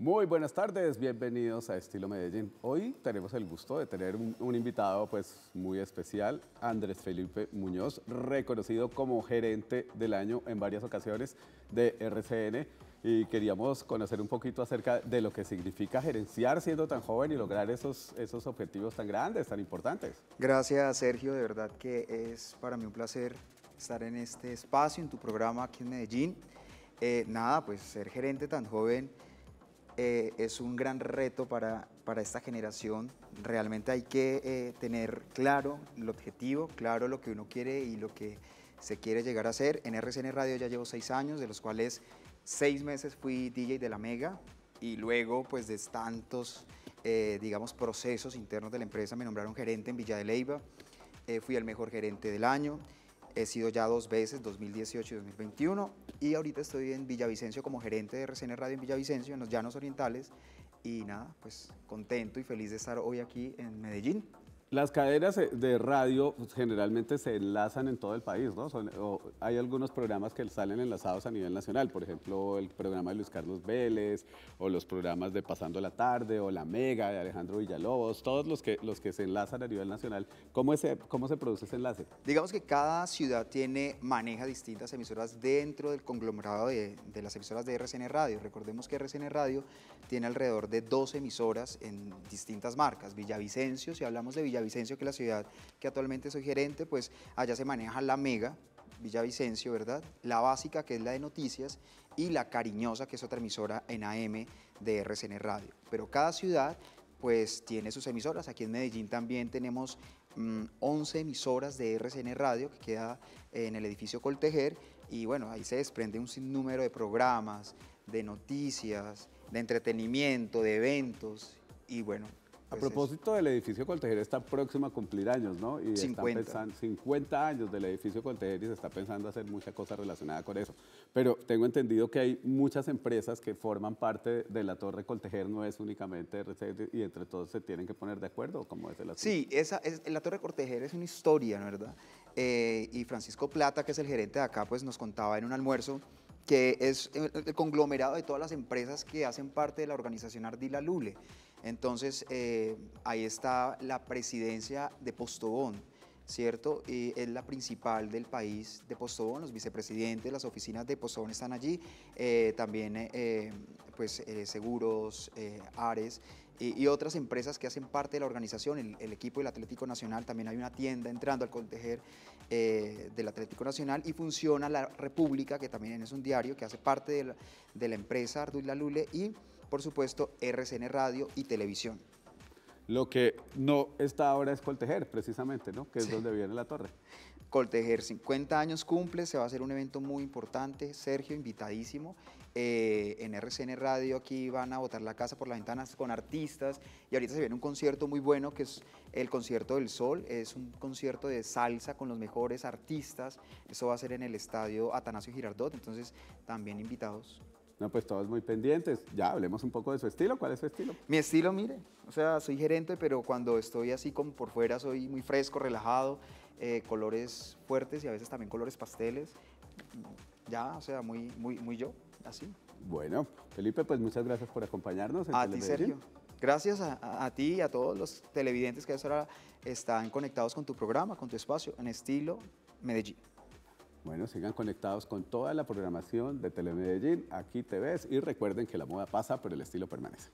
Muy buenas tardes, bienvenidos a Estilo Medellín. Hoy tenemos el gusto de tener un, invitado pues, muy especial, Andrés Felipe Muñoz, reconocido como gerente del año en varias ocasiones de RCN. Y queríamos conocer un poquito acerca de lo que significa gerenciar siendo tan joven y lograr esos, esos objetivos tan grandes, tan importantes. Gracias, Sergio. De verdad que es para mí un placer estar en este espacio, en tu programa aquí en Medellín. Eh, nada, pues ser gerente tan joven eh, es un gran reto para, para, esta generación. Realmente hay que eh, tener claro el objetivo, claro lo que uno quiere y lo que se quiere llegar a hacer. En RCN Radio ya llevo seis años, de los cuales seis meses fui DJ de la Mega y luego pues de tantos, eh, digamos, procesos internos de la empresa me nombraron gerente en Villa de Leyva, fui el mejor gerente del año, he sido ya dos veces, 2018 y 2021 y ahorita estoy en Villavicencio como gerente de RCN Radio en Villavicencio, en los Llanos Orientales. Y nada, pues contento y feliz de estar hoy aquí en Medellín. Las cadenas eh, de radio pues, generalmente se enlazan en todo el país, ¿no? hay algunos programas que salen enlazados a nivel nacional, por ejemplo, el programa de Luis Carlos Vélez, o los programas de Pasando la Tarde, o La Mega de Alejandro Villalobos, todos los que, los que se enlazan a nivel nacional. ¿Cómo, ese, ¿Cómo se produce ese enlace? Digamos que cada ciudad tiene, maneja distintas emisoras dentro del conglomerado de, de las emisoras de RCN Radio. Recordemos que RCN Radio tiene alrededor de 12 emisoras en distintas marcas. Villavicencio, si hablamos de Villavicencio, que es la ciudad que actualmente soy gerente, pues allá se maneja la Mega, Villavicencio, ¿verdad? La básica, que es la de noticias, y la cariñosa, que es otra emisora en AM de RCN Radio. Pero cada ciudad pues tiene sus emisoras. Aquí en Medellín también tenemos 11 mm, emisoras de RCN Radio que queda en el edificio Coltejer y bueno, ahí se desprende un sinnúmero de programas, de noticias, de entretenimiento, de eventos y bueno. a pues propósito del edificio Coltejer, está próximo a cumplir años, ¿no? Y 50. pensando, 50 años del edificio Coltejer y se está pensando hacer muchas cosas relacionadas con eso. Pero tengo entendido que hay muchas empresas que forman parte de la Torre Coltejer, no es únicamente y entre todos se tienen que poner de acuerdo, como es el asunto? Sí, esa es, la Torre Coltejer es una historia, ¿verdad? Eh, y Francisco Plata, que es el gerente de acá, pues nos contaba en un almuerzo que es eh, el conglomerado de todas las empresas que hacen parte de la organización Ardila Lule. Entonces, eh, ahí está la presidencia de Postobón, ¿cierto? Y es la principal del país de Postobón, los vicepresidentes, las oficinas de Postobón están allí, eh, también pues, eh, seguros, eh, Ares y, otras empresas que hacen parte de la organización, el, equipo del Atlético Nacional, también hay una tienda entrando al contejer eh, del Atlético Nacional y funciona La República, que también es un diario que hace parte de la, la empresa Lule y por supuesto RCN Radio y Televisión. Lo que no está ahora es Coltejer, precisamente, ¿no? Que es donde viene la torre. Coltejer, 50 años cumple, se va a hacer un evento muy importante. Sergio, invitadísimo. Eh, en RCN Radio aquí van a botar la casa por las ventanas con artistas y ahorita se viene un concierto muy bueno que es el concierto del sol, es un concierto de salsa con los mejores artistas, eso va a ser en el estadio Atanasio Girardot, entonces también invitados. No, pues todos muy pendientes. Ya, hablemos un poco de su estilo. ¿Cuál es su estilo? Mi estilo, mire, o sea, soy gerente, pero cuando estoy así como por fuera soy muy fresco, relajado, eh, colores fuertes y a veces también colores pasteles. Ya, o sea, muy, muy, muy yo, así. Bueno, Felipe, pues muchas gracias por acompañarnos. En a ti, Sergio. Gracias a, a, ti y a todos los televidentes que ahora están conectados con tu programa, con tu espacio, en estilo Medellín. Bueno, sigan conectados con toda la programación de Telemedellín. Aquí te ves y recuerden que la moda pasa, pero el estilo permanece.